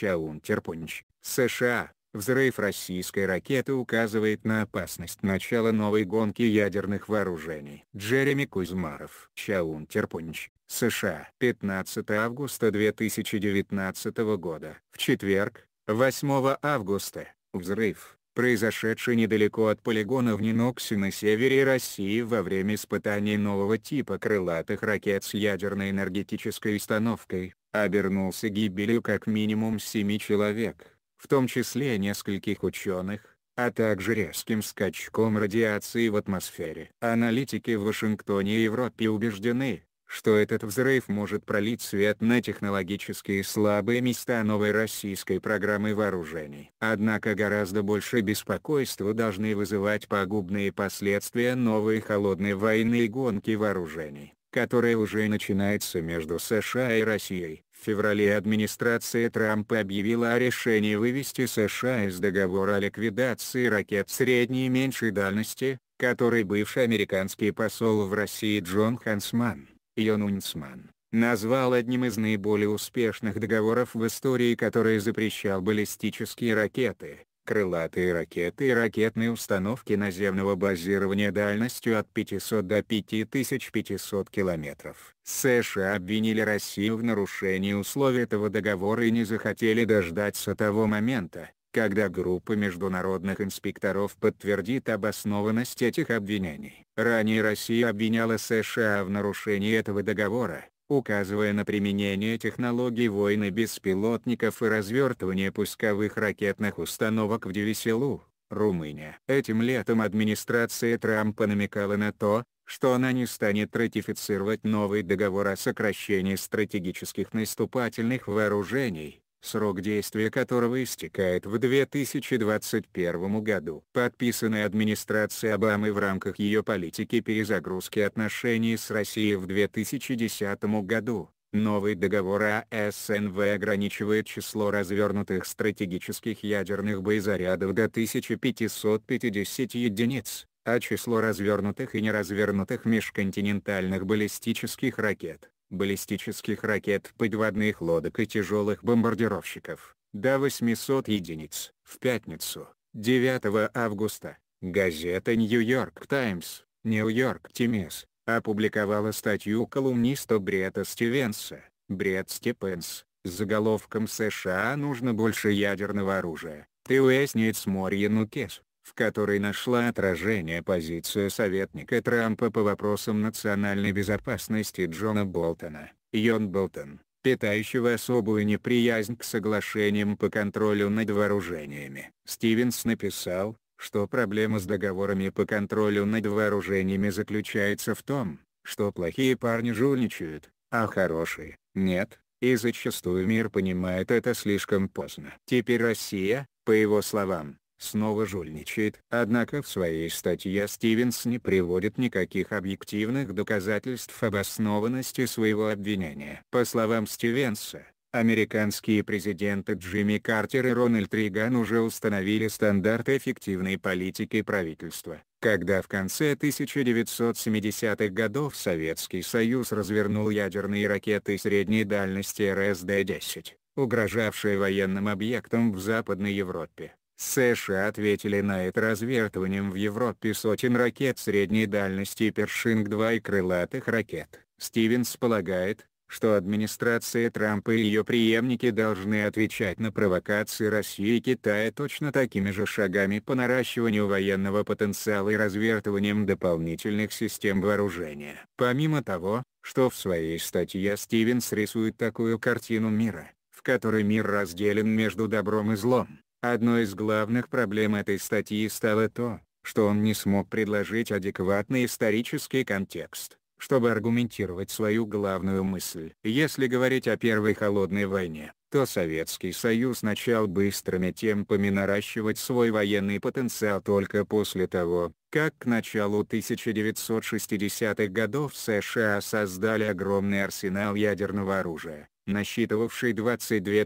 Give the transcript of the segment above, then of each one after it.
Чаунтерпунч, США, взрыв российской ракеты указывает на опасность начала новой гонки ядерных вооружений. Джереми Кузьмаров, Чаунтерпунч, США. 15 августа 2019 года. В четверг, 8 августа, взрыв, произошедший недалеко от полигона в Ниноксе на севере России во время испытаний нового типа крылатых ракет с ядерной энергетической установкой, обернулся гибелью как минимум семи человек, в том числе нескольких ученых, а также резким скачком радиации в атмосфере. Аналитики в Вашингтоне и Европе убеждены, что этот взрыв может пролить свет на технологические слабые места новой российской программы вооружений. Однако гораздо больше беспокойства должны вызывать пагубные последствия новой холодной войны и гонки вооружений которая уже начинается между США и Россией. В феврале администрация Трампа объявила о решении вывести США из договора о ликвидации ракет средней и меньшей дальности, который бывший американский посол в России Джон Хансман, Йонунцман, назвал одним из наиболее успешных договоров в истории который запрещал баллистические ракеты, крылатые ракеты и ракетные установки наземного базирования дальностью от 500 до 5500 километров США обвинили Россию в нарушении условий этого договора и не захотели дождаться того момента, когда группа международных инспекторов подтвердит обоснованность этих обвинений. Ранее Россия обвиняла США в нарушении этого договора, указывая на применение технологий войны беспилотников и развертывания пусковых ракетных установок в Дивиселу, Румыния. Этим летом администрация Трампа намекала на то, что она не станет ратифицировать новый договор о сокращении стратегических наступательных вооружений, срок действия которого истекает в 2021 году. Подписанный администрацией Обамы в рамках ее политики перезагрузки отношений с Россией в 2010 году, новый договор АСНВ ограничивает число развернутых стратегических ядерных боезарядов до 1550 единиц а число развернутых и неразвернутых межконтинентальных баллистических ракет баллистических ракет, подводных лодок и тяжелых бомбардировщиков, до 800 единиц. В пятницу, 9 августа, газета New York Times «Нью-Йорк Тимес», опубликовала статью колумниста Брета Стивенса, Бред Степенс, с заголовком «США нужно больше ядерного оружия, ты уяснит с Морья Нукес» в которой нашла отражение позиция советника Трампа по вопросам национальной безопасности Джона Болтона, Йон Болтон, питающего особую неприязнь к соглашениям по контролю над вооружениями. Стивенс написал, что проблема с договорами по контролю над вооружениями заключается в том, что плохие парни жульничают, а хорошие – нет, и зачастую мир понимает это слишком поздно. Теперь Россия, по его словам, снова жульничает. Однако в своей статье Стивенс не приводит никаких объективных доказательств обоснованности своего обвинения. По словам Стивенса, Американские президенты Джимми Картер и Рональд Рейган уже установили стандарты эффективной политики правительства. Когда в конце 1970-х годов Советский Союз развернул ядерные ракеты средней дальности РСД-10, угрожавшие военным объектам в Западной Европе, США ответили на это развертыванием в Европе сотен ракет средней дальности «Першинг-2» и крылатых ракет. Стивенс полагает, что администрация Трампа и ее преемники должны отвечать на провокации России и Китая точно такими же шагами по наращиванию военного потенциала и развертыванием дополнительных систем вооружения. Помимо того, что в своей статье Стивенс рисует такую картину мира, в которой мир разделен между добром и злом, Одной из главных проблем этой статьи стало то, что он не смог предложить адекватный исторический контекст, чтобы аргументировать свою главную мысль. Если говорить о Первой холодной войне, то Советский Союз начал быстрыми темпами наращивать свой военный потенциал только после того, как к началу 1960-х годов США создали огромный арсенал ядерного оружия насчитывавший 22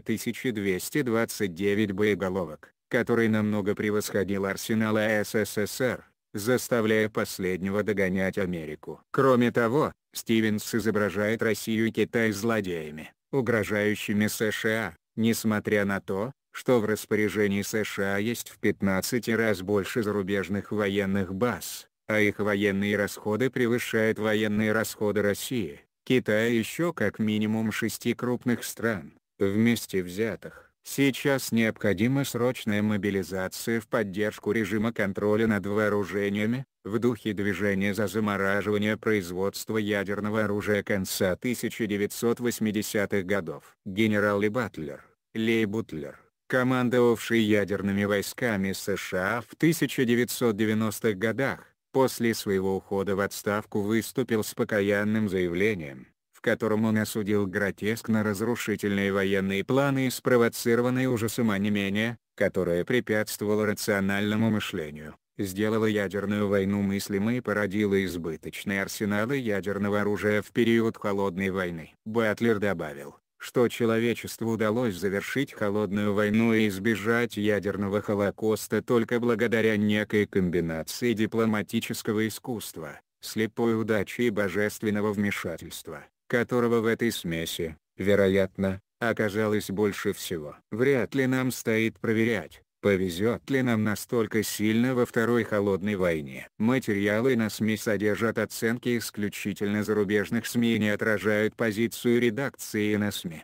229 боеголовок, который намного превосходил арсенал СССР, заставляя последнего догонять Америку. Кроме того, Стивенс изображает Россию и Китай злодеями, угрожающими США, несмотря на то, что в распоряжении США есть в 15 раз больше зарубежных военных баз, а их военные расходы превышают военные расходы России. Китая и еще как минимум шести крупных стран, вместе взятых. Сейчас необходима срочная мобилизация в поддержку режима контроля над вооружениями, в духе движения за замораживание производства ядерного оружия конца 1980-х годов. Генерал Ли Батлер, Лей Бутлер, командовавший ядерными войсками США в 1990-х годах, после своего ухода в отставку выступил с покаянным заявлением, в котором он осудил гротескно-разрушительные военные планы и спровоцированные ужасом онемения, которое препятствовало рациональному мышлению, сделало ядерную войну мыслимой и породило избыточные арсеналы ядерного оружия в период Холодной войны. Батлер добавил, что человечеству удалось завершить холодную войну и избежать ядерного холокоста только благодаря некой комбинации дипломатического искусства, слепой удачи и божественного вмешательства, которого в этой смеси, вероятно, оказалось больше всего. Вряд ли нам стоит проверять, Повезет ли нам настолько сильно во Второй холодной войне? Материалы на СМИ содержат оценки исключительно зарубежных СМИ и не отражают позицию редакции на СМИ.